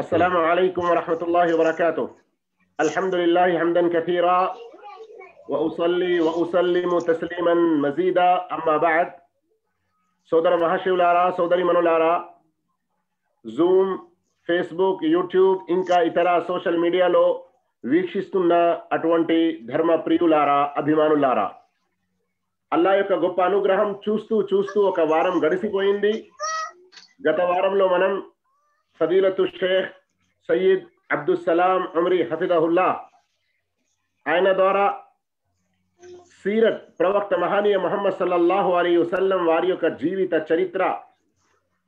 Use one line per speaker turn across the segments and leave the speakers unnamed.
السلام عليكم ورحمة الله وبركاته الحمد لله حمدا كثيرا وأصلي وأسلم تسليما مزيدا أما بعد సోదర మహాశివులారా సోదరిమనులారా Zoom Facebook YouTube ఇంకా ఇతర సోషల్ మీడియాలో వీక్షిస్తున్న అటువంటి ధర్మ ప్రియులారా అభిమానులారా అల్లా యొక్క గొప్ప అనుగ్రహం చూస్తూ చూస్తూ ఒక వారం గడిచిపోయింది గత వారంలో మనం ఫదీలతు షేఖ్ సయీద్ సలాం అమరి హఫిదహుల్లా ఆయన ద్వారా సీరత్ ప్రవక్త మహనీయ మహమ్మద్ సల్లల్లాహు అలీ వసల్లం వారి యొక్క జీవిత చరిత్ర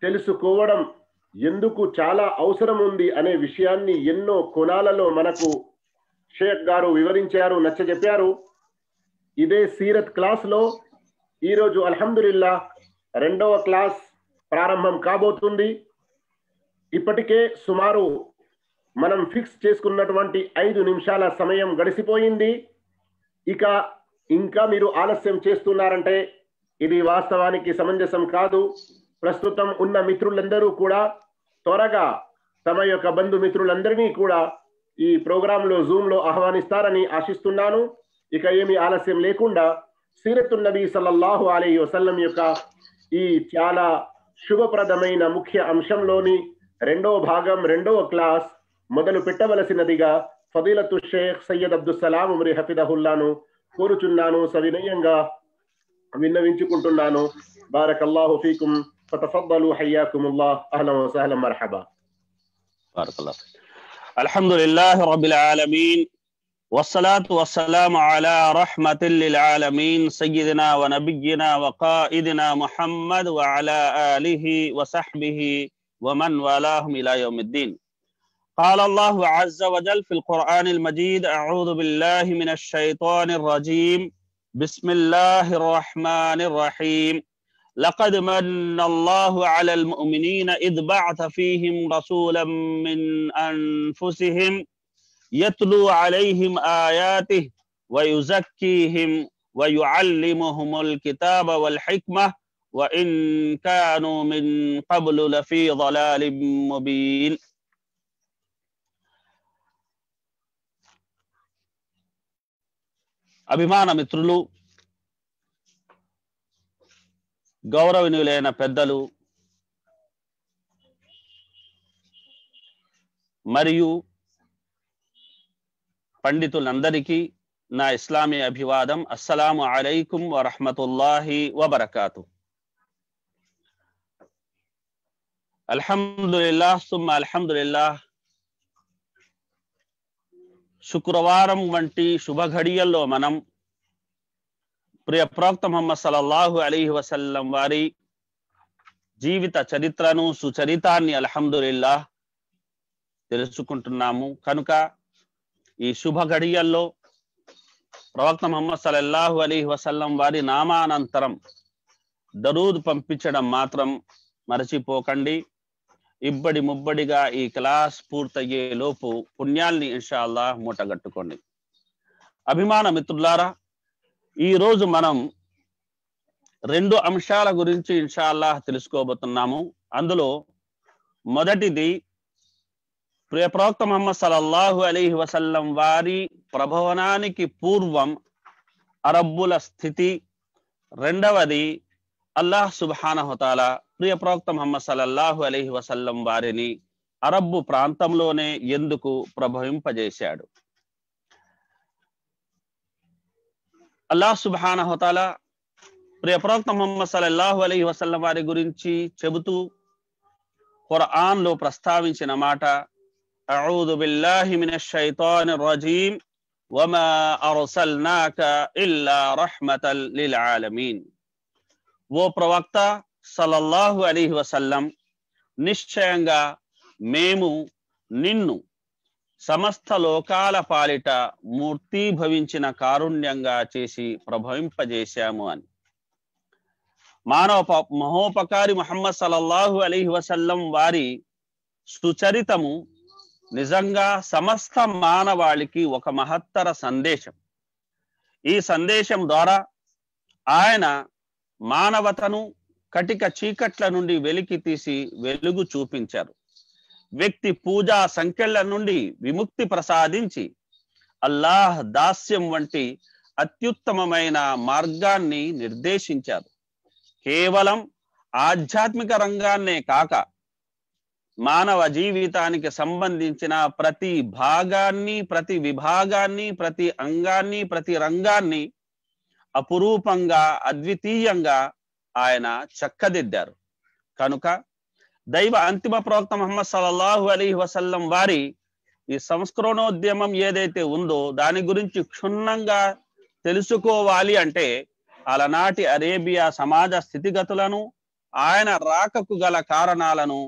తెలుసుకోవడం ఎందుకు చాలా అవసరం ఉంది అనే విషయాన్ని ఎన్నో కోణాలలో మనకు షేక్ గారు వివరించారు నచ్చ చెప్పారు ఇదే సీరత్ క్లాస్లో ఈరోజు అల్హమ్దుల్లా రెండవ క్లాస్ ప్రారంభం కాబోతుంది ఇప్పటికే సుమారు మనం ఫిక్స్ చేసుకున్నటువంటి ఐదు నిమిషాల సమయం గడిసిపోయింది ఇక ఇంకా మీరు ఆలస్యం చేస్తున్నారంటే ఇది వాస్తవానికి సమంజసం కాదు ప్రస్తుతం ఉన్న మిత్రులందరూ కూడా త్వరగా తమ యొక్క బంధుమిత్రులందరినీ కూడా ఈ ప్రోగ్రాంలో జూమ్లో ఆహ్వానిస్తారని ఆశిస్తున్నాను ఇక ఏమి ఆలస్యం లేకుండా సీరతు నబీ సల్లల్లాహు అలీ వసల్లం యొక్క ఈ చాలా శుభప్రదమైన ముఖ్య అంశంలోని రెండవ భాగం రెండవ క్లాస్ మొదలు పెట్టవలసినదిగా ఫదీలతు షేక్ సయ్యద్ అబ్దుస్సలాం ఉమరి హఫిదహుల్లాను కోరుచున్నాను సవినయంగా విన్నవించుకుంటున్నాను బారకల్లాహు ఫీకుం فتفضلوا حياكم الله اهلا وسهلا مرحبا بارك الله
الحمد لله رب العالمين والصلاة والسلام على رحمة للعالمين سيدنا ونبينا وقائدنا محمد وعلى آله وصحبه ومن والاهم إلى يوم الدين قال الله عز وجل في القرآن المجيد أعوذ بالله من الشيطان الرجيم بسم الله الرحمن الرحيم لقد من الله على المؤمنين إذ بعث فيهم رسولا من أنفسهم يتلو عليهم آياته ويزكيهم ويعلمهم الكتاب والحكمة وإن كانوا من قبل لفي ضلال مبين అభిమాన మిత్రులు గౌరవనీయులైన పెద్దలు మరియు పండితులందరికీ నా ఇస్లామీ السلام عليكم ورحمة الله وبركاته అల్హమ్దుల్లా సుమ్మ అల్హమ్దుల్లా శుక్రవారం వంటి శుభఘడియల్లో మనం ప్రియ ప్రవక్త మొహమ్మద్ సలల్లాహు అలీహి వసల్లం వారి జీవిత చరిత్రను సుచరితాన్ని అల్హమ్దుల్లా తెలుసుకుంటున్నాము కనుక ఈ శుభ ఘడియల్లో ప్రవక్త మొహమ్మద్ సలల్లాహు అలీహి వసల్లం వారి నామానంతరం దరూద్ పంపించడం మాత్రం మరచిపోకండి ఇబ్బడి ముబ్బడిగా ఈ క్లాస్ పూర్తయ్యే లోపు పుణ్యాల్ని ఇన్షాల్లా మూటగట్టుకోండి అభిమాన మిత్రులారా ఈరోజు మనం రెండు అంశాల గురించి ఇన్షాల్లా తెలుసుకోబోతున్నాము అందులో మొదటిది ప్రియ ప్రవక్త మహమ్మద్ సలల్లాహు అలీహి వసల్లం వారి ప్రభవనానికి పూర్వం అరబ్బుల స్థితి రెండవది అల్లాహ్ సుబానహతాల ప్రియ ప్రవక్త మహమ్మద్ సలల్లాహు అలీహి వసల్లం వారిని అరబ్బు ప్రాంతంలోనే ఎందుకు ప్రభవింపజేశాడు అల్లాహ్ సుబానహతాల ప్రియ ప్రవక్త మహమ్మద్ సలల్లాహు అలీహి వసల్లం వారి గురించి చెబుతూ లో ప్రస్తావించిన మాట ఓ ప్రవక్త సలల్లాహు అలీ వసల్లం నిశ్చయంగా మేము నిన్ను సమస్త లోకాల పాలిట మూర్తీభవించిన కారుణ్యంగా చేసి ప్రభవింపజేశాము అని మానవ మహోపకారి మహమ్మద్ సలల్లాహు అలీ వసల్లం వారి సుచరితము నిజంగా సమస్త మానవాళికి ఒక మహత్తర సందేశం ఈ సందేశం ద్వారా ఆయన మానవతను కటిక చీకట్ల నుండి వెలికి తీసి వెలుగు చూపించారు వ్యక్తి పూజా సంఖ్యల నుండి విముక్తి ప్రసాదించి అల్లాహ్ దాస్యం వంటి అత్యుత్తమమైన మార్గాన్ని నిర్దేశించారు కేవలం ఆధ్యాత్మిక రంగాన్నే కాక మానవ జీవితానికి సంబంధించిన ప్రతి భాగాన్ని ప్రతి విభాగాన్ని ప్రతి అంగాన్ని ప్రతి రంగాన్ని అపురూపంగా అద్వితీయంగా ఆయన చక్కదిద్దారు కనుక దైవ అంతిమ ప్రవక్త మహమ్మద్ సల్లల్లాహు అలీ వసల్లం వారి ఈ సంస్కరణోద్యమం ఏదైతే ఉందో దాని గురించి క్షుణ్ణంగా తెలుసుకోవాలి అంటే అలనాటి అరేబియా సమాజ స్థితిగతులను ఆయన రాకకు గల కారణాలను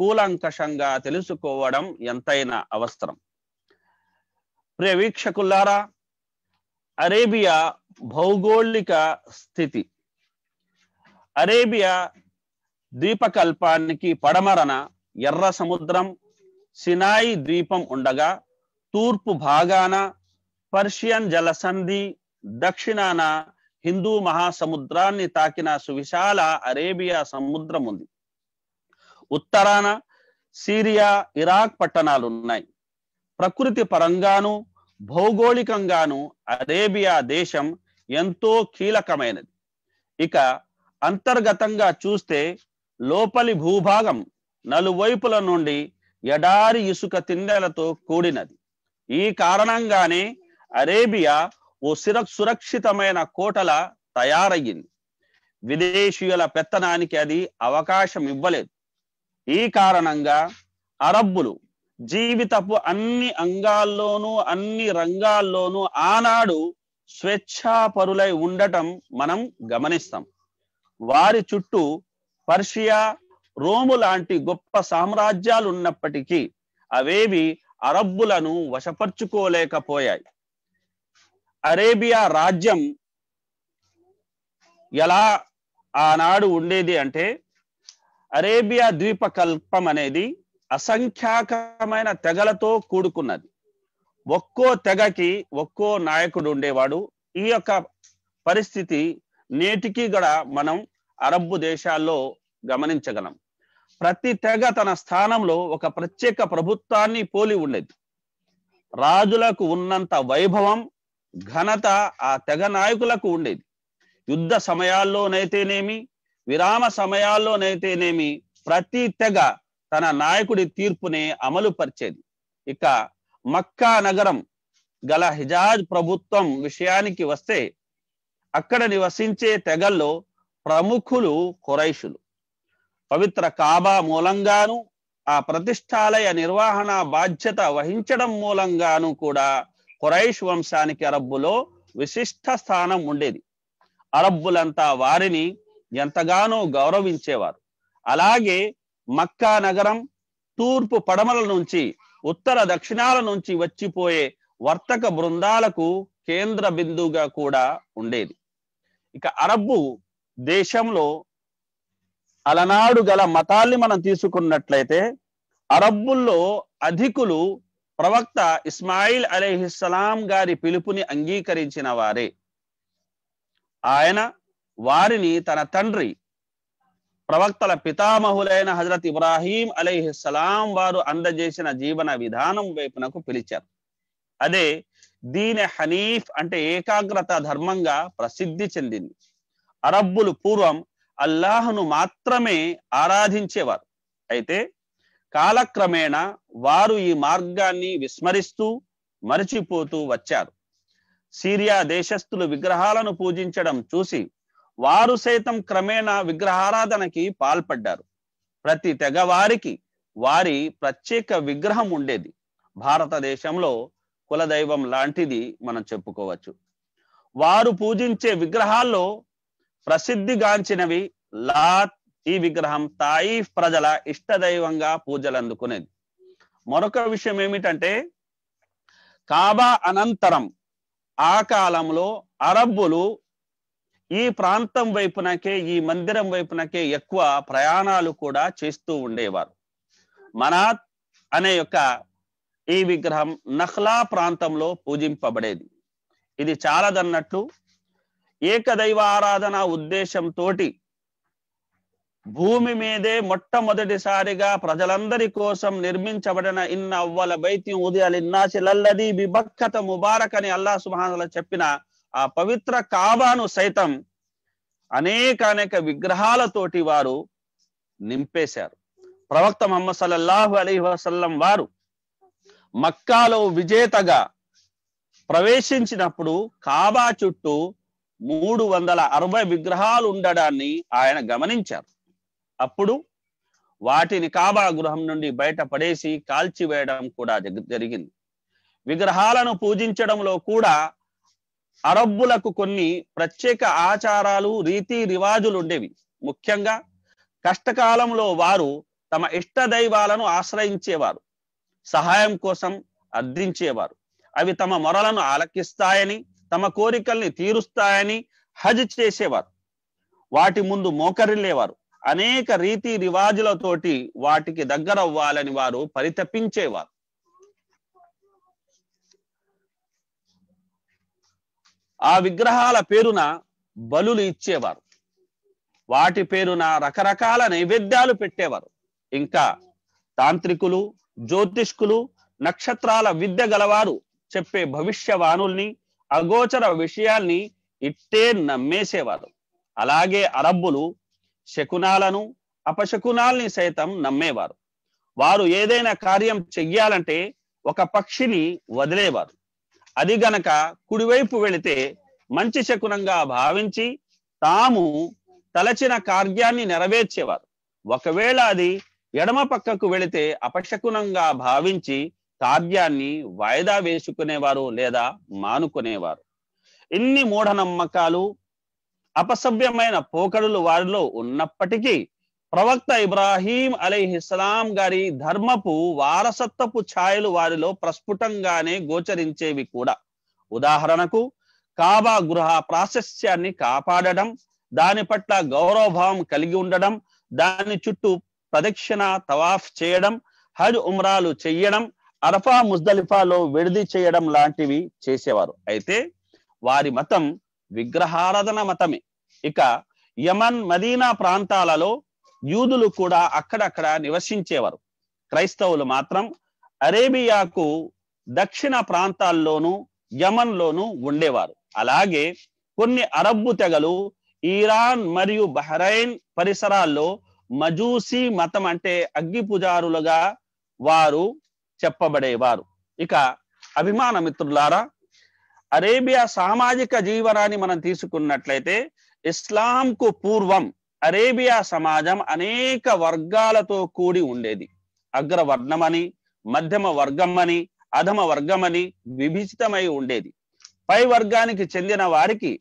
కూలంకషంగా తెలుసుకోవడం ఎంతైనా అవసరం ప్రియ వీక్షకుల్లారా అరేబియా భౌగోళిక స్థితి అరేబియా ద్వీపకల్పానికి పడమరన ఎర్ర సముద్రం సినాయి ద్వీపం ఉండగా తూర్పు భాగాన పర్షియన్ జలసంధి దక్షిణాన హిందూ మహాసముద్రాన్ని తాకిన సువిశాల అరేబియా సముద్రం ఉంది ఉత్తరాన సిరియా ఇరాక్ పట్టణాలు ఉన్నాయి ప్రకృతి పరంగాను భౌగోళికంగాను అరేబియా దేశం ఎంతో కీలకమైనది ఇక అంతర్గతంగా చూస్తే లోపలి భూభాగం నలువైపుల నుండి ఎడారి ఇసుక తిండెలతో కూడినది ఈ కారణంగానే అరేబియా ఓ సిర సురక్షితమైన కోటల తయారయ్యింది విదేశీయుల పెత్తనానికి అది అవకాశం ఇవ్వలేదు ఈ కారణంగా అరబ్బులు జీవితపు అన్ని అంగాల్లోనూ అన్ని రంగాల్లోనూ ఆనాడు స్వేచ్ఛాపరులై ఉండటం మనం గమనిస్తాం వారి చుట్టూ పర్షియా రోము లాంటి గొప్ప సామ్రాజ్యాలు ఉన్నప్పటికీ అవేవి అరబ్బులను వశపరుచుకోలేకపోయాయి అరేబియా రాజ్యం ఎలా ఆనాడు ఉండేది అంటే అరేబియా ద్వీపకల్పం అనేది అసంఖ్యాకమైన తెగలతో కూడుకున్నది ఒక్కో తెగకి ఒక్కో నాయకుడు ఉండేవాడు ఈ యొక్క పరిస్థితి నేటికి కూడా మనం అరబ్బు దేశాల్లో గమనించగలం ప్రతి తెగ తన స్థానంలో ఒక ప్రత్యేక ప్రభుత్వాన్ని పోలి ఉండేది రాజులకు ఉన్నంత వైభవం ఘనత ఆ తెగ నాయకులకు ఉండేది యుద్ధ సమయాల్లోనైతేనేమి విరామ సమయాల్లోనైతేనేమి ప్రతి తెగ తన నాయకుడి తీర్పునే అమలు పరిచేది ఇక మక్కా నగరం గల హిజాజ్ ప్రభుత్వం విషయానికి వస్తే అక్కడ నివసించే తెగల్లో ప్రముఖులు కురైషులు పవిత్ర కాబా మూలంగాను ఆ ప్రతిష్టాలయ నిర్వహణ బాధ్యత వహించడం మూలంగాను కూడా ఖురైష్ వంశానికి అరబ్బులో విశిష్ట స్థానం ఉండేది అరబ్బులంతా వారిని ఎంతగానో గౌరవించేవారు అలాగే మక్కా నగరం తూర్పు పడమల నుంచి ఉత్తర దక్షిణాల నుంచి వచ్చిపోయే వర్తక బృందాలకు కేంద్ర బిందువుగా కూడా ఉండేది ఇక అరబ్బు దేశంలో అలనాడు గల మతాల్ని మనం తీసుకున్నట్లయితే అరబ్బుల్లో అధికులు ప్రవక్త ఇస్మాయిల్ అలీహిస్సలాం గారి పిలుపుని అంగీకరించిన వారే ఆయన వారిని తన తండ్రి ప్రవక్తల పితామహులైన హజరత్ ఇబ్రాహీం అలీహిస్సలాం వారు అందజేసిన జీవన విధానం వైపునకు పిలిచారు అదే దీని హనీఫ్ అంటే ఏకాగ్రత ధర్మంగా ప్రసిద్ధి చెందింది అరబ్బులు పూర్వం అల్లాహ్ను మాత్రమే ఆరాధించేవారు అయితే కాలక్రమేణా వారు ఈ మార్గాన్ని విస్మరిస్తూ మరచిపోతూ వచ్చారు సిరియా దేశస్థులు విగ్రహాలను పూజించడం చూసి వారు సైతం క్రమేణా విగ్రహారాధనకి పాల్పడ్డారు ప్రతి తెగవారికి వారి ప్రత్యేక విగ్రహం ఉండేది భారతదేశంలో కులదైవం లాంటిది మనం చెప్పుకోవచ్చు వారు పూజించే విగ్రహాల్లో ప్రసిద్ధిగాంచినవి లాత్ ఈ విగ్రహం తాయిఫ్ ప్రజల ఇష్టదైవంగా పూజలు అందుకునేది మరొక విషయం ఏమిటంటే కాబా అనంతరం ఆ కాలంలో అరబ్బులు ఈ ప్రాంతం వైపునకే ఈ మందిరం వైపునకే ఎక్కువ ప్రయాణాలు కూడా చేస్తూ ఉండేవారు మనాత్ అనే యొక్క ఈ విగ్రహం నఖ్లా ప్రాంతంలో పూజింపబడేది ఇది చాలదన్నట్లు ఏకదైవ ఆరాధన ఉద్దేశంతో భూమి మీదే మొట్టమొదటిసారిగా ప్రజలందరి కోసం నిర్మించబడిన ఇన్న అవ్వల బైత్యం ఇన్నా లల్లది విభక్త ముబారక్ అని అల్లా సుహానుల చెప్పిన ఆ పవిత్ర కాబాను సైతం అనేక అనేక విగ్రహాలతోటి వారు నింపేశారు ప్రవక్త మొహమ్మద్ సల్లల్లాహు అలీ వసల్లం వారు మక్కాలో విజేతగా ప్రవేశించినప్పుడు కాబా చుట్టూ మూడు వందల అరవై విగ్రహాలు ఉండడాన్ని ఆయన గమనించారు అప్పుడు వాటిని కాబా గృహం నుండి బయటపడేసి కాల్చివేయడం కూడా జరిగింది విగ్రహాలను పూజించడంలో కూడా అరబ్బులకు కొన్ని ప్రత్యేక ఆచారాలు రీతి రివాజులు ఉండేవి ముఖ్యంగా కష్టకాలంలో వారు తమ ఇష్ట దైవాలను ఆశ్రయించేవారు సహాయం కోసం అర్థించేవారు అవి తమ మొరలను ఆలకిస్తాయని తమ కోరికల్ని తీరుస్తాయని హజ్ చేసేవారు వాటి ముందు మోకరిల్లేవారు అనేక రీతి రివాజులతోటి వాటికి దగ్గర అవ్వాలని వారు పరితపించేవారు ఆ విగ్రహాల పేరున బలులు ఇచ్చేవారు వాటి పేరున రకరకాల నైవేద్యాలు పెట్టేవారు ఇంకా తాంత్రికులు జ్యోతిష్కులు నక్షత్రాల విద్య గలవారు చెప్పే భవిష్యవాణుల్ని అగోచర విషయాల్ని ఇట్టే నమ్మేసేవారు అలాగే అరబ్బులు శకునాలను అపశకునాల్ని సైతం నమ్మేవారు వారు ఏదైనా కార్యం చెయ్యాలంటే ఒక పక్షిని వదిలేవారు అది గనక కుడివైపు వెళితే మంచి శకునంగా భావించి తాము తలచిన కార్యాన్ని నెరవేర్చేవారు ఒకవేళ అది ఎడమ పక్కకు వెళితే అపశకునంగా భావించి కావ్యాన్ని వాయిదా వేసుకునేవారు లేదా మానుకునేవారు ఇన్ని మూఢనమ్మకాలు అపసభ్యమైన పోకడులు వారిలో ఉన్నప్పటికీ ప్రవక్త ఇబ్రాహీం అలీహిస్లాం గారి ధర్మపు వారసత్వపు ఛాయలు వారిలో ప్రస్ఫుటంగానే గోచరించేవి కూడా ఉదాహరణకు కాబా గృహ ప్రాశస్యాన్ని కాపాడడం దాని పట్ల గౌరవభావం కలిగి ఉండడం దాని చుట్టూ ప్రదక్షిణ తవాఫ్ చేయడం హజ్ ఉమ్రాలు చెయ్యడం అరఫా ముజ్దలిఫాలో విడిది చేయడం లాంటివి చేసేవారు అయితే వారి మతం విగ్రహారాధన మతమే ఇక యమన్ మదీనా ప్రాంతాలలో యూదులు కూడా అక్కడక్కడ నివసించేవారు క్రైస్తవులు మాత్రం అరేబియాకు దక్షిణ ప్రాంతాల్లోనూ యమన్లోనూ ఉండేవారు అలాగే కొన్ని అరబ్బు తెగలు ఇరాన్ మరియు బహ్రైన్ పరిసరాల్లో మజూసి మతం అంటే అగ్గి పుజారులుగా వారు చెప్పబడేవారు ఇక అభిమాన మిత్రులారా అరేబియా సామాజిక జీవనాన్ని మనం తీసుకున్నట్లయితే ఇస్లాంకు పూర్వం అరేబియా సమాజం అనేక వర్గాలతో కూడి ఉండేది అగ్రవర్ణమని మధ్యమ వర్గం అని అధమ వర్గం అని విభిచితమై ఉండేది పై వర్గానికి చెందిన వారికి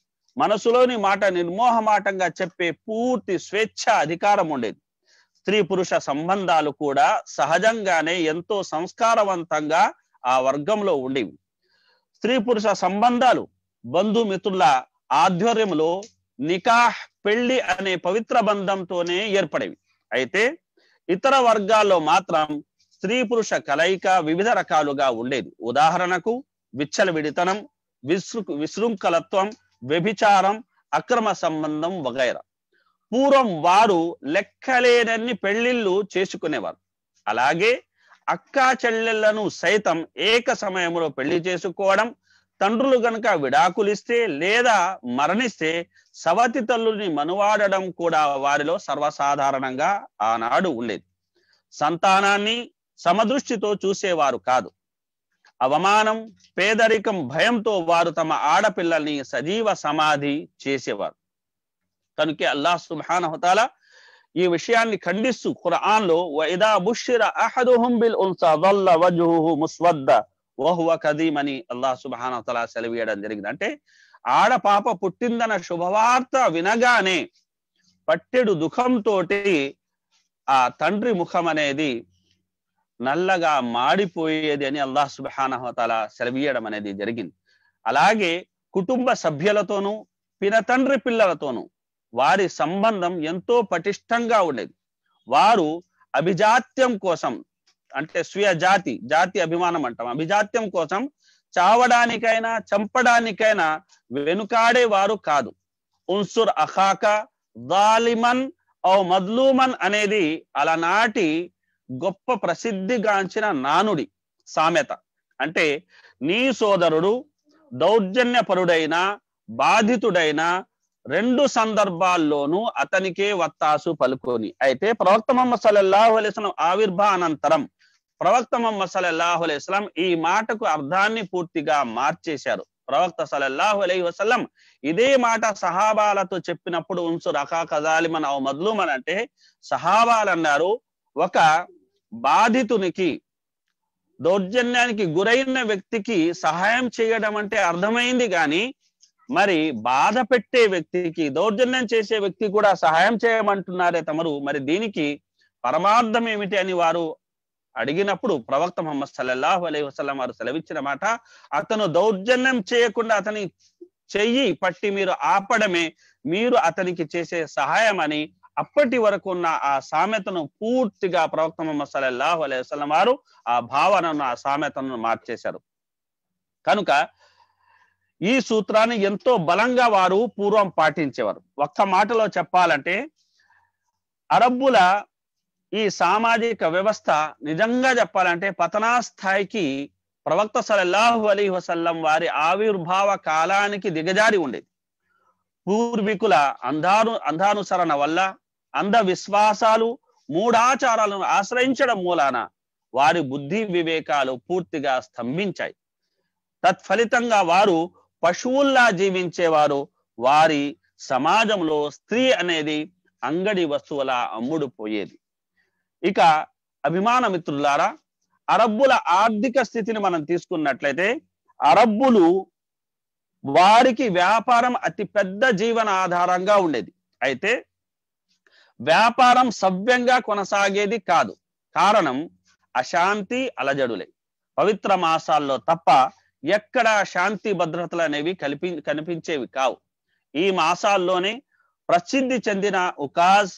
మనసులోని మాట నిర్మోహమాటంగా చెప్పే పూర్తి స్వేచ్ఛ అధికారం ఉండేది స్త్రీ పురుష సంబంధాలు కూడా సహజంగానే ఎంతో సంస్కారవంతంగా ఆ వర్గంలో ఉండేవి స్త్రీ పురుష సంబంధాలు బంధుమిత్రుల ఆధ్వర్యంలో నికాహ్ పెళ్లి అనే పవిత్ర బంధంతోనే ఏర్పడేవి అయితే ఇతర వర్గాల్లో మాత్రం స్త్రీ పురుష కలయిక వివిధ రకాలుగా ఉండేది ఉదాహరణకు విచ్చల విడితనం విశృ విశృంఖలత్వం వ్యభిచారం అక్రమ సంబంధం వగైరా పూర్వం వారు లెక్కలేనన్ని పెళ్లిళ్ళు చేసుకునేవారు అలాగే అక్కా చెల్లెళ్లను సైతం ఏక సమయంలో పెళ్లి చేసుకోవడం తండ్రులు గనక విడాకులిస్తే లేదా మరణిస్తే సవతి తల్లుని మనువాడడం కూడా వారిలో సర్వసాధారణంగా ఆనాడు ఉండేది సంతానాన్ని సమదృష్టితో చూసేవారు కాదు అవమానం పేదరికం భయంతో వారు తమ ఆడపిల్లల్ని సజీవ సమాధి చేసేవారు కనుకే అల్లాహ్ సుబానహతాల ఈ విషయాన్ని ఖండిస్తూ ఖురాన్ లో వైదా బుషిర అహదుహుం బిల్ ఉన్సా వల్ల వజుహు ముస్వద్ద వహువ కదీమ్ అని అల్లాహ్ సుబానహతలా సెలవీయడం జరిగింది అంటే ఆడ పాప పుట్టిందన్న శుభవార్త వినగానే పట్టెడు దుఃఖంతో ఆ తండ్రి ముఖం అనేది నల్లగా మాడిపోయేది అని అల్లాహ్ సుబానహతల సెలవీయడం అనేది జరిగింది అలాగే కుటుంబ సభ్యులతోనూ పిన తండ్రి పిల్లలతోనూ వారి సంబంధం ఎంతో పటిష్టంగా ఉండేది వారు అభిజాత్యం కోసం అంటే స్వీయ జాతి జాతి అభిమానం అంటాం అభిజాత్యం కోసం చావడానికైనా చంపడానికైనా వెనుకాడే వారు కాదు ఉన్సుర్ అఖాక దాలిమన్ ఔ మద్లూమన్ అనేది అలనాటి గొప్ప ప్రసిద్ధిగాంచిన నానుడి సామెత అంటే నీ సోదరుడు దౌర్జన్యపరుడైన బాధితుడైనా రెండు సందర్భాల్లోనూ అతనికే వత్తాసు పలుకొని అయితే ప్రవక్త మొహమ్మద్ సల్లల్లాహు అలైస్లం ఆవిర్భానంతరం ప్రవక్త మొహమ్మద్ సల్లల్లాహు అలైస్లాం ఈ మాటకు అర్థాన్ని పూర్తిగా మార్చేశారు ప్రవక్త సలల్లాహు అలై వసలం ఇదే మాట సహాబాలతో చెప్పినప్పుడు ఉంచు రకా కదాలి అవు మద్లూమన్ అంటే సహాబాలు అన్నారు ఒక బాధితునికి దౌర్జన్యానికి గురైన వ్యక్తికి సహాయం చేయడం అంటే అర్థమైంది కానీ మరి బాధ పెట్టే వ్యక్తికి దౌర్జన్యం చేసే వ్యక్తి కూడా సహాయం చేయమంటున్నారే తమరు మరి దీనికి పరమార్థం ఏమిటి అని వారు అడిగినప్పుడు ప్రవక్త మొహమ్మద్ సల్లాహు అలైహి వసలం వారు సెలవిచ్చిన మాట అతను దౌర్జన్యం చేయకుండా అతని చెయ్యి పట్టి మీరు ఆపడమే మీరు అతనికి చేసే సహాయం అని అప్పటి వరకు ఉన్న ఆ సామెతను పూర్తిగా ప్రవక్త మొహమ్మద్ సల్లాహు అలైహి వసలం వారు ఆ భావనను ఆ సామెతను మార్చేశారు కనుక ఈ సూత్రాన్ని ఎంతో బలంగా వారు పూర్వం పాటించేవారు ఒక్క మాటలో చెప్పాలంటే అరబ్బుల ఈ సామాజిక వ్యవస్థ నిజంగా చెప్పాలంటే పతనా స్థాయికి ప్రవక్త సలల్లాహు అలీ వసల్లం వారి ఆవిర్భావ కాలానికి దిగజారి ఉండేది పూర్వీకుల అంధాను అంధానుసరణ వల్ల అంధ విశ్వాసాలు మూఢాచారాలను ఆశ్రయించడం మూలాన వారి బుద్ధి వివేకాలు పూర్తిగా స్తంభించాయి తత్ఫలితంగా వారు పశువుల్లా జీవించేవారు వారి సమాజంలో స్త్రీ అనేది అంగడి వస్తువుల అమ్ముడు పోయేది ఇక అభిమాన మిత్రులారా అరబ్బుల ఆర్థిక స్థితిని మనం తీసుకున్నట్లయితే అరబ్బులు వారికి వ్యాపారం అతి పెద్ద జీవన ఆధారంగా ఉండేది అయితే వ్యాపారం సవ్యంగా కొనసాగేది కాదు కారణం అశాంతి అలజడులే పవిత్ర మాసాల్లో తప్ప ఎక్కడ శాంతి భద్రతలు అనేవి కల్పి కనిపించేవి కావు ఈ మాసాల్లోనే ప్రసిద్ధి చెందిన ఉకాజ్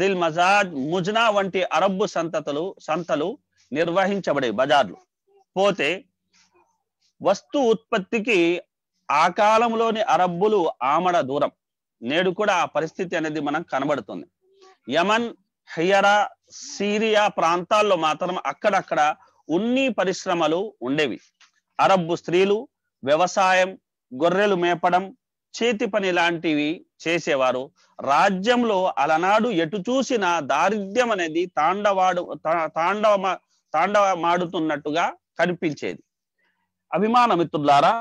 దిల్ మజాజ్ ముజ్నా వంటి అరబ్బు సంతతలు సంతలు నిర్వహించబడే బజార్లు పోతే వస్తు ఉత్పత్తికి ఆ కాలంలోని అరబ్బులు ఆమడ దూరం నేడు కూడా ఆ పరిస్థితి అనేది మనం కనబడుతుంది యమన్ హయరా సిరియా ప్రాంతాల్లో మాత్రం అక్కడక్కడ ఉన్ని పరిశ్రమలు ఉండేవి అరబ్బు స్త్రీలు వ్యవసాయం గొర్రెలు మేపడం చేతి పని లాంటివి చేసేవారు రాజ్యంలో అలనాడు ఎటు చూసిన దారిద్ర్యం అనేది తాండవాడు తాండవ తాండవమాడుతున్నట్టుగా కనిపించేది అభిమాన మిత్రులారా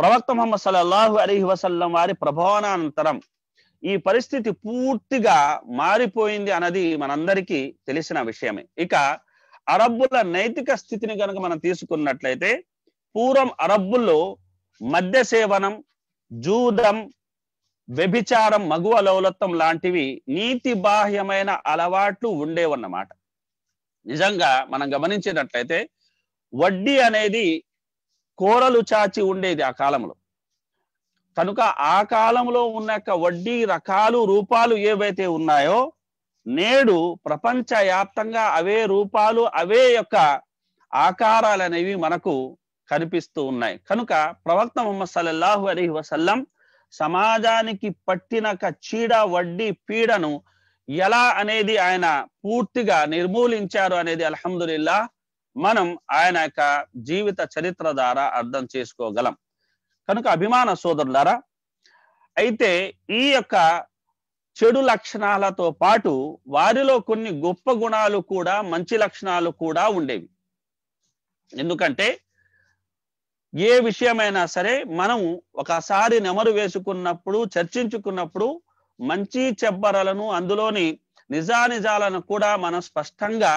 ప్రవక్త మొహమ్మద్ సల్లాహు అలీహి వసల్లం వారి ప్రభావానంతరం ఈ పరిస్థితి పూర్తిగా మారిపోయింది అన్నది మనందరికీ తెలిసిన విషయమే ఇక అరబ్బుల నైతిక స్థితిని కనుక మనం తీసుకున్నట్లయితే పూర్వం అరబ్బుల్లో మద్య సేవనం జూదం వ్యభిచారం మగువ లౌలత్వం లాంటివి నీతి బాహ్యమైన అలవాట్లు ఉండేవన్నమాట నిజంగా మనం గమనించినట్లయితే వడ్డీ అనేది కూరలు చాచి ఉండేది ఆ కాలంలో కనుక ఆ కాలంలో ఉన్న వడ్డీ రకాలు రూపాలు ఏవైతే ఉన్నాయో నేడు ప్రపంచ వ్యాప్తంగా అవే రూపాలు అవే యొక్క ఆకారాలు అనేవి మనకు కనిపిస్తూ ఉన్నాయి కనుక ప్రవక్త ముహమ్మద్ సల్లల్లాహు అలీహి వసల్లం సమాజానికి పట్టిన చీడ వడ్డీ పీడను ఎలా అనేది ఆయన పూర్తిగా నిర్మూలించారు అనేది అల్హమ్దుల్లా మనం ఆయన యొక్క జీవిత చరిత్ర ద్వారా అర్థం చేసుకోగలం కనుక అభిమాన సోదరులారా అయితే ఈ యొక్క చెడు లక్షణాలతో పాటు వారిలో కొన్ని గొప్ప గుణాలు కూడా మంచి లక్షణాలు కూడా ఉండేవి ఎందుకంటే ఏ విషయమైనా సరే మనం ఒకసారి నెమరు వేసుకున్నప్పుడు చర్చించుకున్నప్పుడు మంచి చెబ్బరలను అందులోని నిజానిజాలను కూడా మనం స్పష్టంగా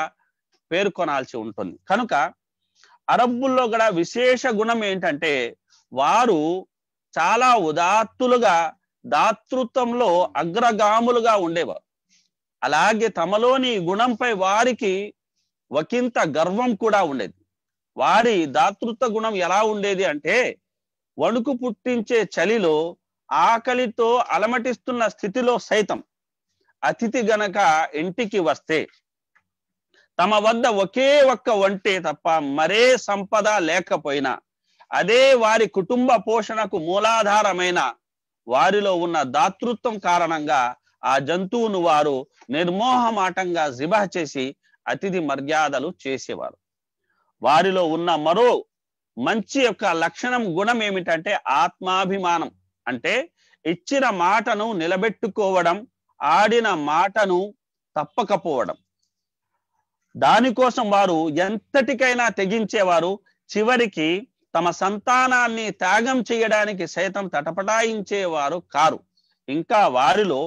పేర్కొనాల్సి ఉంటుంది కనుక అరబ్బుల్లో కూడా విశేష గుణం ఏంటంటే వారు చాలా ఉదాత్తులుగా దాతృత్వంలో అగ్రగాములుగా ఉండేవారు అలాగే తమలోని గుణంపై వారికి ఒకంత గర్వం కూడా ఉండేది వారి దాతృత్వ గుణం ఎలా ఉండేది అంటే వణుకు పుట్టించే చలిలో ఆకలితో అలమటిస్తున్న స్థితిలో సైతం అతిథి గనక ఇంటికి వస్తే తమ వద్ద ఒకే ఒక్క వంటే తప్ప మరే సంపద లేకపోయినా అదే వారి కుటుంబ పోషణకు మూలాధారమైన వారిలో ఉన్న దాతృత్వం కారణంగా ఆ జంతువును వారు నిర్మోహమాటంగా జిబహ చేసి అతిథి మర్యాదలు చేసేవారు వారిలో ఉన్న మరో మంచి యొక్క లక్షణం గుణం ఏమిటంటే ఆత్మాభిమానం అంటే ఇచ్చిన మాటను నిలబెట్టుకోవడం ఆడిన మాటను తప్పకపోవడం దానికోసం వారు ఎంతటికైనా తెగించేవారు చివరికి తమ సంతానాన్ని త్యాగం చేయడానికి సైతం తటపటాయించేవారు కారు ఇంకా వారిలో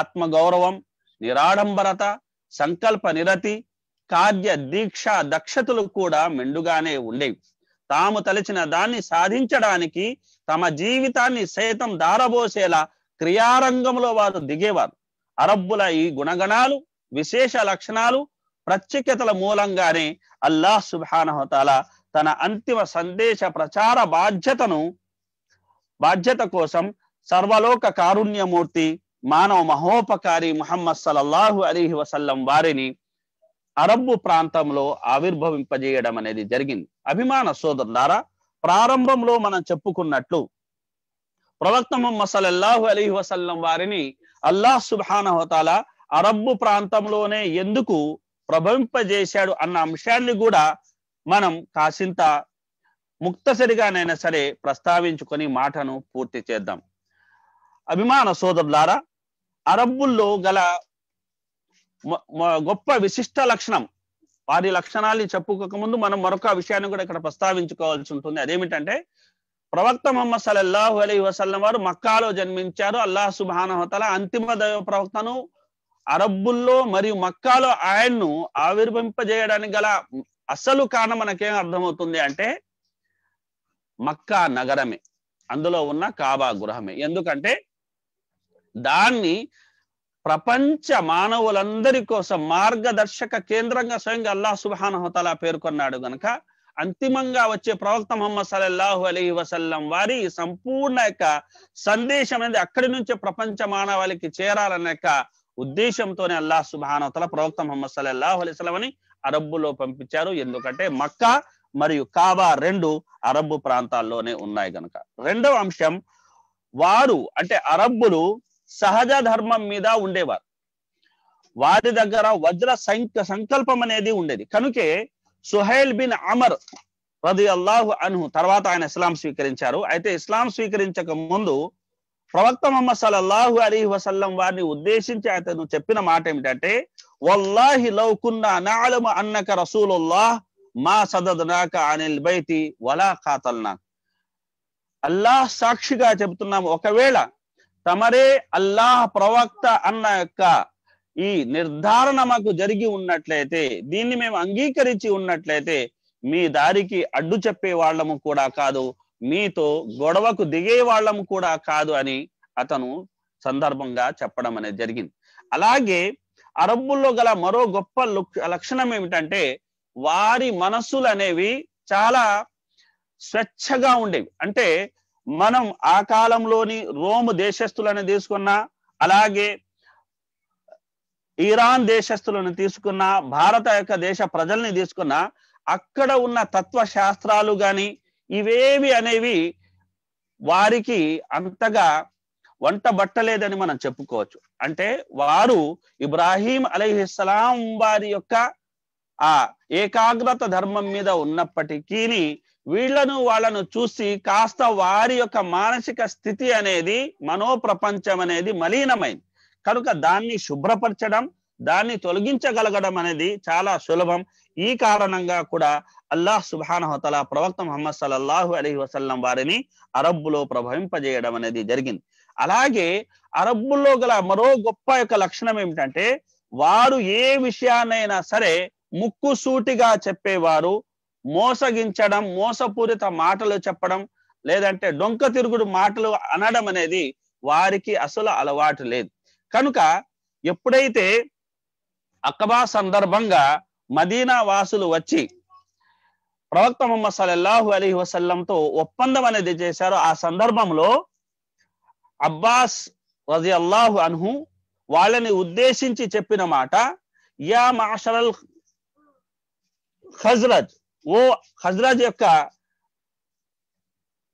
ఆత్మగౌరవం నిరాడంబరత సంకల్ప నిరతి కార్య దీక్ష దక్షతలు కూడా మెండుగానే ఉండేవి తాము తలచిన దాన్ని సాధించడానికి తమ జీవితాన్ని సైతం దారబోసేలా క్రియారంగంలో వారు దిగేవారు అరబ్బుల ఈ గుణగణాలు విశేష లక్షణాలు ప్రత్యేకతల మూలంగానే అల్లాహ్ సుబానహతాల తన అంతిమ సందేశ ప్రచార బాధ్యతను బాధ్యత కోసం సర్వలోక కారుణ్యమూర్తి మానవ మహోపకారి ముహమ్మద్ సలల్లాహు అలీహి వసల్లం వారిని అరబ్బు ప్రాంతంలో ఆవిర్భవింపజేయడం అనేది జరిగింది అభిమాన సోదరులారా ప్రారంభంలో మనం చెప్పుకున్నట్లు ప్రవక్త మొహమ్మద్ సల్లల్లాహు అలీ వసల్లం వారిని అల్లాహ్ హోతాల అరబ్బు ప్రాంతంలోనే ఎందుకు ప్రభవింపజేశాడు అన్న అంశాన్ని కూడా మనం కాసింత ముక్తసరిగానైనా సరే ప్రస్తావించుకొని మాటను పూర్తి చేద్దాం అభిమాన సోదరులారా అరబ్బుల్లో గల గొప్ప విశిష్ట లక్షణం వారి లక్షణాలని చెప్పుకోక ముందు మనం మరొక విషయాన్ని కూడా ఇక్కడ ప్రస్తావించుకోవాల్సి ఉంటుంది అదేమిటంటే ప్రవక్త మొహమ్మద్ సల్లల్లాహు అలీ వసల్ వారు మక్కాలో జన్మించారు అల్లాహ్ సుబానహతల అంతిమ దైవ ప్రవక్తను అరబ్బుల్లో మరియు మక్కాలో ఆయన్ను ఆవిర్భింపజేయడానికి గల అసలు కారణం మనకేం అర్థమవుతుంది అంటే మక్కా నగరమే అందులో ఉన్న కాబా గృహమే ఎందుకంటే దాన్ని ప్రపంచ మానవులందరి కోసం మార్గదర్శక కేంద్రంగా స్వయంగా సుబాన్ హోతలా పేర్కొన్నాడు గనక అంతిమంగా వచ్చే ప్రవక్త మొహమ్మద్ సలల్లాహు అలీ వసల్లం వారి సంపూర్ణ యొక్క సందేశం అనేది అక్కడి నుంచే ప్రపంచ మానవాళికి చేరాలనే యొక్క ఉద్దేశంతోనే అల్లా హోతల ప్రవక్త మొహమ్మద్ సలల్లాహు అలీ వసలం అని అరబ్బులో పంపించారు ఎందుకంటే మక్కా మరియు కాబా రెండు అరబ్బు ప్రాంతాల్లోనే ఉన్నాయి గనక రెండవ అంశం వారు అంటే అరబ్బులు సహజ ధర్మం మీద ఉండేవారు వారి దగ్గర వజ్ర సంకల్పం అనేది ఉండేది కనుకే సుహైల్ బిన్ అమర్ రది అల్లాహు అను తర్వాత ఆయన ఇస్లాం స్వీకరించారు అయితే ఇస్లాం స్వీకరించక ముందు ప్రవక్త మొహమ్మద్ సల్లల్లాహు అలీ వసల్లం వారిని ఉద్దేశించి అతను చెప్పిన మాట ఏమిటంటే వల్లాహి లౌకున్నా నాలుమ అన్నక రసూలుల్లాహ్ మా సదదనాక అనిల్ బైతి వలా కాతల్నా అల్లాహ్ సాక్షిగా చెబుతున్నాం ఒకవేళ తమరే అల్లాహ్ ప్రవక్త అన్న యొక్క ఈ నిర్ధారణ మాకు జరిగి ఉన్నట్లయితే దీన్ని మేము అంగీకరించి ఉన్నట్లయితే మీ దారికి అడ్డు చెప్పే వాళ్ళము కూడా కాదు మీతో గొడవకు దిగే వాళ్ళము కూడా కాదు అని అతను సందర్భంగా చెప్పడం అనేది జరిగింది అలాగే అరబ్బుల్లో గల మరో గొప్ప లక్షణం ఏమిటంటే వారి మనస్సులు అనేవి చాలా స్వచ్ఛగా ఉండేవి అంటే మనం ఆ కాలంలోని రోమ్ దేశస్తులను తీసుకున్నా అలాగే ఇరాన్ దేశస్తులను తీసుకున్నా భారత యొక్క దేశ ప్రజల్ని తీసుకున్నా అక్కడ ఉన్న తత్వ శాస్త్రాలు గాని ఇవేవి అనేవి వారికి అంతగా వంట బట్టలేదని మనం చెప్పుకోవచ్చు అంటే వారు ఇబ్రాహీం అలీహిస్లాం వారి యొక్క ఆ ఏకాగ్రత ధర్మం మీద ఉన్నప్పటికీ వీళ్లను వాళ్ళను చూసి కాస్త వారి యొక్క మానసిక స్థితి అనేది మనోప్రపంచం అనేది మలీనమైంది కనుక దాన్ని శుభ్రపరచడం దాన్ని తొలగించగలగడం అనేది చాలా సులభం ఈ కారణంగా కూడా అల్లాహ్ సుబానహతల ప్రవక్త ముహమ్మద్ సల్లల్లాహు అలీ వసల్లం వారిని అరబ్బులో ప్రభవింపజేయడం అనేది జరిగింది అలాగే అరబ్బుల్లో గల మరో గొప్ప యొక్క లక్షణం ఏమిటంటే వారు ఏ విషయాన్నైనా సరే ముక్కు సూటిగా చెప్పేవారు మోసగించడం మోసపూరిత మాటలు చెప్పడం లేదంటే డొంక తిరుగుడు మాటలు అనడం అనేది వారికి అసలు అలవాటు లేదు కనుక ఎప్పుడైతే అక్కబా సందర్భంగా మదీనా వాసులు వచ్చి ప్రవక్త మొహమ్మద్ సల్లల్లాహు అలీ వసల్లంతో ఒప్పందం అనేది చేశారు ఆ సందర్భంలో అబ్బాస్ రజి అల్లాహు అన్హు వాళ్ళని ఉద్దేశించి చెప్పిన మాట యా మాషరల్ హజ్రత్ ఓ హజ్రాజ్ యొక్క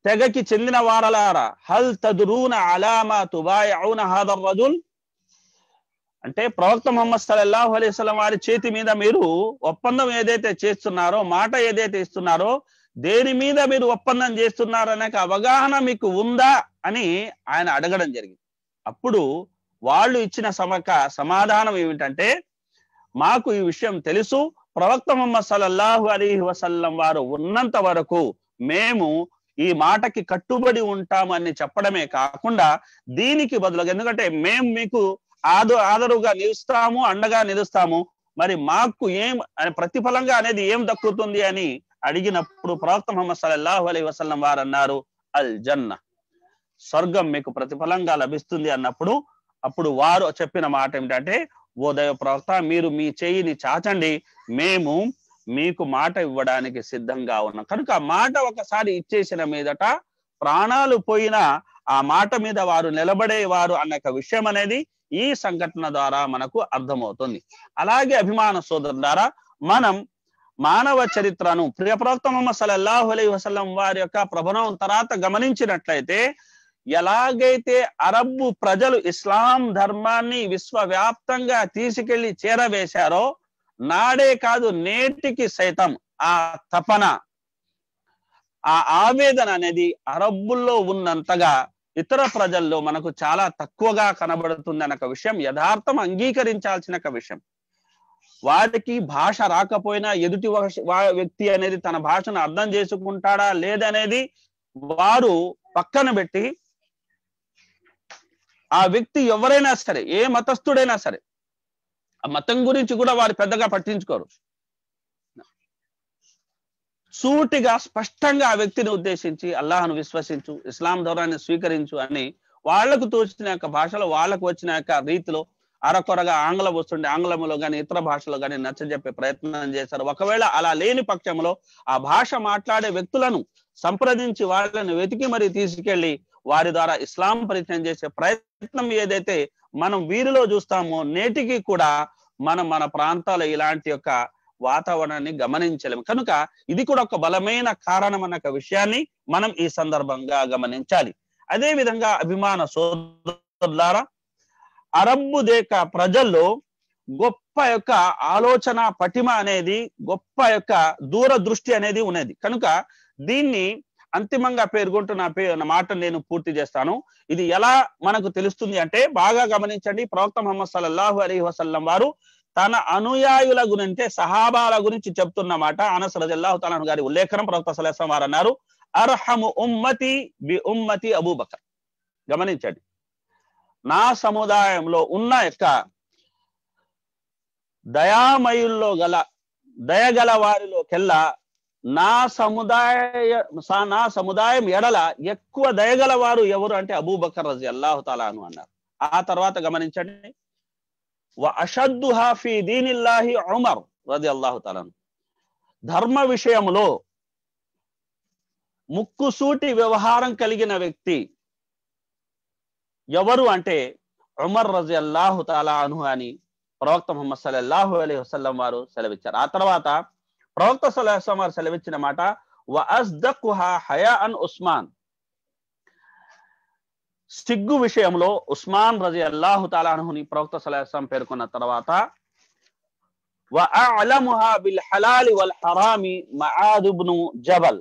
తెగకి చెందిన వారలారా హల్ తదురూన అలామా తుబాయ్ అవున హాదర్ రజుల్ అంటే ప్రవక్త మొహమ్మద్ సల్లాహు అలైస్లం వారి చేతి మీద మీరు ఒప్పందం ఏదైతే చేస్తున్నారో మాట ఏదైతే ఇస్తున్నారో దేని మీద మీరు ఒప్పందం చేస్తున్నారనే అవగాహన మీకు ఉందా అని ఆయన అడగడం జరిగింది అప్పుడు వాళ్ళు ఇచ్చిన సమక సమాధానం ఏమిటంటే మాకు ఈ విషయం తెలుసు ప్రవక్త మొహమ్మద్ సల్లల్లాహు అలీ వసల్లం వారు ఉన్నంత వరకు మేము ఈ మాటకి కట్టుబడి ఉంటామని చెప్పడమే కాకుండా దీనికి బదులుగా ఎందుకంటే మేము మీకు ఆదు ఆదరుగా నిలుస్తాము అండగా నిలుస్తాము మరి మాకు ఏం ప్రతిఫలంగా అనేది ఏం దక్కుతుంది అని అడిగినప్పుడు ప్రవక్త మొహమ్మద్ సల్లల్లాహు అలీ వసల్లం వారు అన్నారు అల్ జన్న స్వర్గం మీకు ప్రతిఫలంగా లభిస్తుంది అన్నప్పుడు అప్పుడు వారు చెప్పిన మాట ఏమిటంటే ఓ దైవ ప్రవక్త మీరు మీ చేయిని చాచండి మేము మీకు మాట ఇవ్వడానికి సిద్ధంగా ఉన్నాం కనుక మాట ఒకసారి ఇచ్చేసిన మీదట ప్రాణాలు పోయినా ఆ మాట మీద వారు నిలబడేవారు అన్న విషయం అనేది ఈ సంఘటన ద్వారా మనకు అర్థమవుతుంది అలాగే అభిమాన సోదరు ద్వారా మనం మానవ చరిత్రను ప్రియ ప్రవక్త మొహమ్మద్ సల్లాహు అలై వసలం వారి యొక్క ప్రభావం తర్వాత గమనించినట్లయితే ఎలాగైతే అరబ్బు ప్రజలు ఇస్లాం ధర్మాన్ని విశ్వవ్యాప్తంగా తీసుకెళ్లి చేరవేశారో నాడే కాదు నేటికి సైతం ఆ తపన ఆ ఆవేదన అనేది అరబ్బుల్లో ఉన్నంతగా ఇతర ప్రజల్లో మనకు చాలా తక్కువగా కనబడుతుంది అన్న విషయం యథార్థం అంగీకరించాల్సిన విషయం వారికి భాష రాకపోయినా ఎదుటి వ్యక్తి అనేది తన భాషను అర్థం చేసుకుంటాడా లేదనేది వారు పక్కన పెట్టి ఆ వ్యక్తి ఎవరైనా సరే ఏ మతస్థుడైనా సరే ఆ మతం గురించి కూడా వారు పెద్దగా పట్టించుకోరు సూటిగా స్పష్టంగా ఆ వ్యక్తిని ఉద్దేశించి అల్లాహను విశ్వసించు ఇస్లాం ధోరణి స్వీకరించు అని వాళ్లకు తోచిన యొక్క భాషలో వాళ్ళకు వచ్చిన యొక్క రీతిలో అరకొరగా ఆంగ్లం వస్తుండే ఆంగ్లంలో కానీ ఇతర భాషలో కానీ నచ్చజెప్పే ప్రయత్నం చేశారు ఒకవేళ అలా లేని పక్షంలో ఆ భాష మాట్లాడే వ్యక్తులను సంప్రదించి వాళ్ళని వెతికి మరి తీసుకెళ్లి వారి ద్వారా ఇస్లాం పరిచయం చేసే ప్రయత్నం ఏదైతే మనం వీరిలో చూస్తామో నేటికి కూడా మనం మన ప్రాంతాల ఇలాంటి యొక్క వాతావరణాన్ని గమనించలేము కనుక ఇది కూడా ఒక బలమైన కారణం అన్న విషయాన్ని మనం ఈ సందర్భంగా గమనించాలి అదే విధంగా అభిమాన సోదరులారా అరబ్బు దేక ప్రజల్లో గొప్ప యొక్క ఆలోచన పటిమ అనేది గొప్ప యొక్క దూరదృష్టి అనేది ఉన్నది కనుక దీన్ని అంతిమంగా పేర్కొంటున్న నా నా మాట నేను పూర్తి చేస్తాను ఇది ఎలా మనకు తెలుస్తుంది అంటే బాగా గమనించండి ప్రవక్త మహమ్మద్ సల్లాహు అలీ వసల్లం వారు తన అనుయాయుల గురించి సహాబాల గురించి మాట అనస్ రజల్లాహు తల గారి ఉల్లేఖనం ప్రవక్త సలహం వారు అన్నారు అర్హము ఉమ్మతి బి ఉమ్మతి అబూబకర్ గమనించండి నా సముదాయంలో ఉన్న యొక్క దయామయుల్లో గల దయగల వారిలో కెల్లా నా సముదాయ నా సముదాయం ఎడల ఎక్కువ దయగల వారు ఎవరు అంటే అబూబకర్ రజి అల్లాహు తాలాను అన్నారు ఆ తర్వాత గమనించండి అషద్దు హాఫీ దీనిల్లాహి ఉమర్ రజి అల్లాహు తాలాను ధర్మ విషయంలో ముక్కుసూటి వ్యవహారం కలిగిన వ్యక్తి ఎవరు అంటే ఉమర్ రజి అల్లాహు తాలాను అని ప్రవక్త ముహమ్మద్ అల్లాహు అలీ వసల్లం వారు సెలవిచ్చారు ఆ తర్వాత ప్రవక్త సలహా వారు సెలవిచ్చిన మాట హయా అన్ ఉస్మాన్ సిగ్గు విషయంలో ఉస్మాన్ రజి అల్లాహు తాలాహుని ప్రవక్త సలహాం పేర్కొన్న తర్వాత జబల్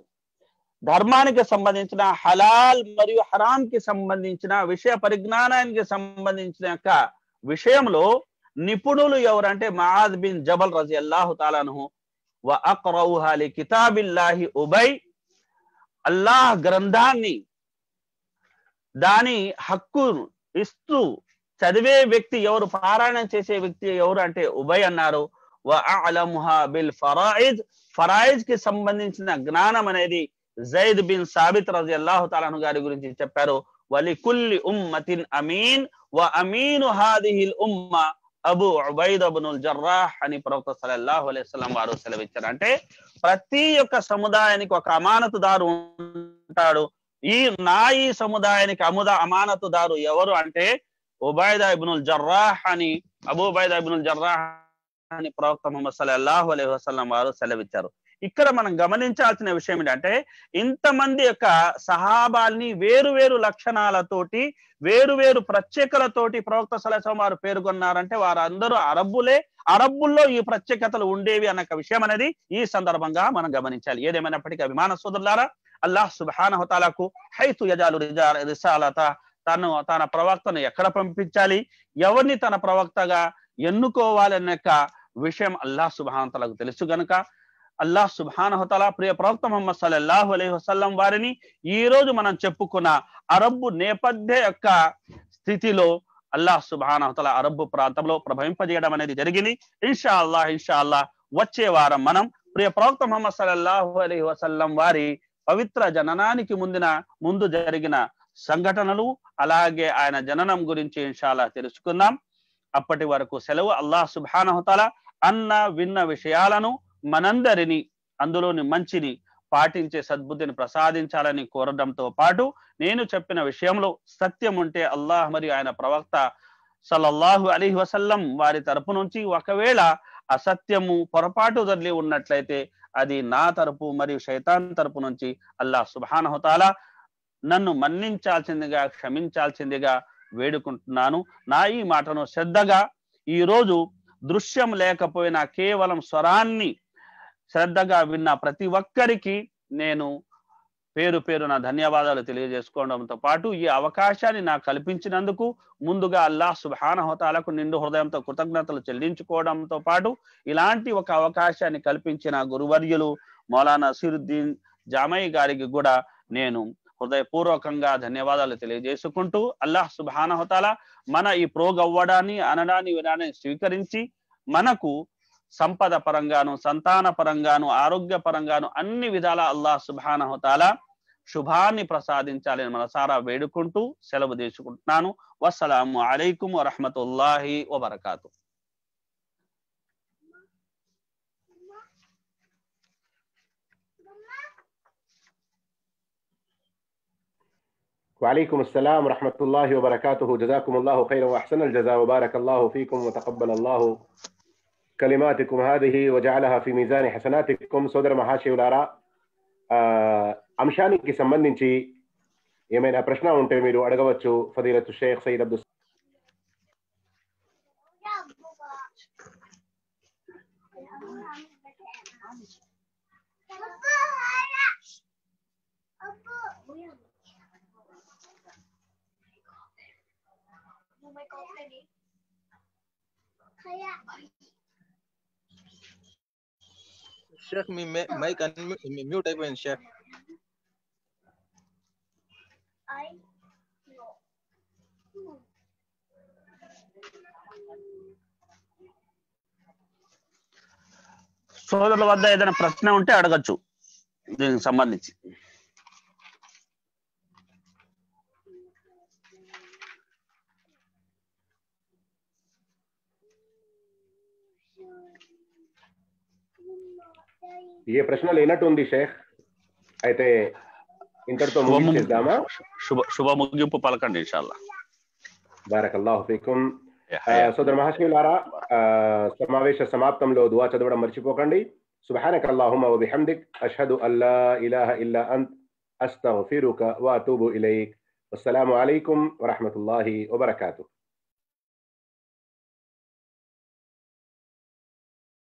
ధర్మానికి సంబంధించిన హలాల్ మరియు హరాం కి సంబంధించిన విషయ పరిజ్ఞానానికి సంబంధించిన యొక్క విషయంలో నిపుణులు ఎవరంటే మహాద్ బిన్ జబల్ రజి అల్లాహు తాలాను అక్రౌహాలి కితాబిల్లాహి ఉబై అల్లాహ్ గ్రంథాన్ని దాని హక్కు ఇస్తూ చదివే వ్యక్తి ఎవరు పారాయణం చేసే వ్యక్తి ఎవరు అంటే ఉభయ్ అన్నారు బిల్ ఫరాయిజ్ ఫరాయిజ్ కి సంబంధించిన జ్ఞానం అనేది జైద్ బిన్ సాబిత్ రజి అల్లాహు తాలాను గారి గురించి చెప్పారు వలి కుల్లి ఉమ్మతిన్ అమీన్ వ అమీను హాదిహిల్ ఉమ్మ అబు ఉబైద్ అబునుల్ జర్రాహ్ అని ప్రవక్త సలల్లాహు అలైస్లం వారు సెలవిచ్చారు అంటే ప్రతి ఒక్క సముదాయానికి ఒక అమానతుదారు ఉంటాడు ఈ నా ఈ సముదాయానికి అముద అమానతుదారు ఎవరు అంటే ఉబైదా అబునుల్ జర్రాహ్ అని అబు ఉబైదా ఇబ్నుల్ జర్రాహ్ అని ప్రవక్త ముహమ్మద్ సలహు అలైహి వసలం వారు సెలవిచ్చారు ఇక్కడ మనం గమనించాల్సిన విషయం ఏంటంటే ఇంతమంది యొక్క సహాబాల్ని వేరువేరు లక్షణాలతోటి వేరువేరు ప్రత్యేకలతోటి ప్రవక్త సలహం వారు పేర్కొన్నారంటే వారందరూ అరబ్బులే అరబ్బుల్లో ఈ ప్రత్యేకతలు ఉండేవి అన్న విషయం అనేది ఈ సందర్భంగా మనం గమనించాలి ఏదేమైనప్పటికీ అభిమాన సోదరులారా అల్లాహ్ సుబానహతాలకు హైతు యజాలు రిసాలత తను తన ప్రవక్తను ఎక్కడ పంపించాలి ఎవరిని తన ప్రవక్తగా ఎన్నుకోవాలన్న విషయం అల్లా సుబానతలకు తెలుసు గనుక అల్లాహ్ సుబానహతలా ప్రియ ప్రవక్త మొహమ్మద్ సల్లాహు అలైహి వసల్లం వారిని ఈ రోజు మనం చెప్పుకున్న అరబ్బు నేపథ్య యొక్క స్థితిలో అల్లాహ్ సుబానహతల అరబ్బు ప్రాంతంలో ప్రభవింపజేయడం అనేది జరిగింది ఇన్షా అల్లాహ్ ఇన్షా అల్లాహ్ వచ్చే వారం మనం ప్రియ ప్రవక్త మొహమ్మద్ సల్లాహు అలైహి వసల్లం వారి పవిత్ర జననానికి ముందిన ముందు జరిగిన సంఘటనలు అలాగే ఆయన జననం గురించి ఇన్షాల్లా తెలుసుకుందాం అప్పటి వరకు సెలవు అల్లాహ్ సుబానహతల అన్న విన్న విషయాలను మనందరినీ అందులోని మంచిని పాటించే సద్బుద్ధిని ప్రసాదించాలని కోరడంతో పాటు నేను చెప్పిన విషయంలో సత్యం ఉంటే అల్లాహ్ మరియు ఆయన ప్రవక్త సల్లల్లాహు అలీ వసల్లం వారి తరపు నుంచి ఒకవేళ అసత్యము పొరపాటు తల్లి ఉన్నట్లయితే అది నా తరపు మరియు శైతాన్ తరపు నుంచి అల్లాహ్ సుబానహుతాలా నన్ను మన్నించాల్సిందిగా క్షమించాల్సిందిగా వేడుకుంటున్నాను నా ఈ మాటను శ్రద్ధగా ఈరోజు దృశ్యం లేకపోయినా కేవలం స్వరాన్ని శ్రద్ధగా విన్న ప్రతి ఒక్కరికి నేను పేరు పేరు నా ధన్యవాదాలు తెలియజేసుకోవడంతో పాటు ఈ అవకాశాన్ని నాకు కల్పించినందుకు ముందుగా అల్లాహ్ హోతాలకు నిండు హృదయంతో కృతజ్ఞతలు చెల్లించుకోవడంతో పాటు ఇలాంటి ఒక అవకాశాన్ని కల్పించిన గురువర్యులు మౌలానా సిరుద్దీన్ జామయ్య గారికి కూడా నేను హృదయపూర్వకంగా ధన్యవాదాలు తెలియజేసుకుంటూ అల్లాహ్ హోతాల మన ఈ ప్రోగ్ అవ్వడాన్ని అనడాన్ని వినడాన్ని స్వీకరించి మనకు సంపద పరంగాను సంతాన పరంగాను ఆరోగ్య పరంగాను అన్ని విధాల అల్లాహ్ సుబానహతాల శుభాన్ని ప్రసాదించాలి మనసారా వేడుకుంటూ సెలవు తీసుకుంటున్నాను వసలాము అలైకుం వరహమతుల్లాహి వబర్కాతు
وعليكم السلام ورحمة الله وبركاته جزاكم الله خيرا وأحسن الجزاء وبارك الله فيكم وتقبل الله كلماتكم هذه وجعلها في ميزان حسناتكم سودر محاشي ولارا అంశానికి సంబంధించి ఏమైనా ప్రశ్న ఉంటే మీరు అడగవచ్చు ఫదీలతు షేక్ Saeed Abdul
Oh my God, Lenny. Kayak. షేక్ మీ మైక్ మ్యూట్ అయిపోయింది షేక్ సోదరుల వద్ద ఏదైనా ప్రశ్న ఉంటే అడగచ్చు దీనికి సంబంధించి
ఏ ప్రశ్న లేనట్టు ఉంది షేక్ అయితే ఇంతటితో ముగించేద్దామా
శుభ శుభ ముగింపు పలకండి ఇన్షాల్లా
బారకల్లాహు ఫీకుం సోదర మహాశివులారా సమావేశ సమాప్తంలో దువా చదవడం మర్చిపోకండి سبحانك اللهم وبحمدك أشهد أن لا إله إلا أنت أستغفرك وأتوب అస్సలాము والسلام عليكم ورحمة الله وبركاته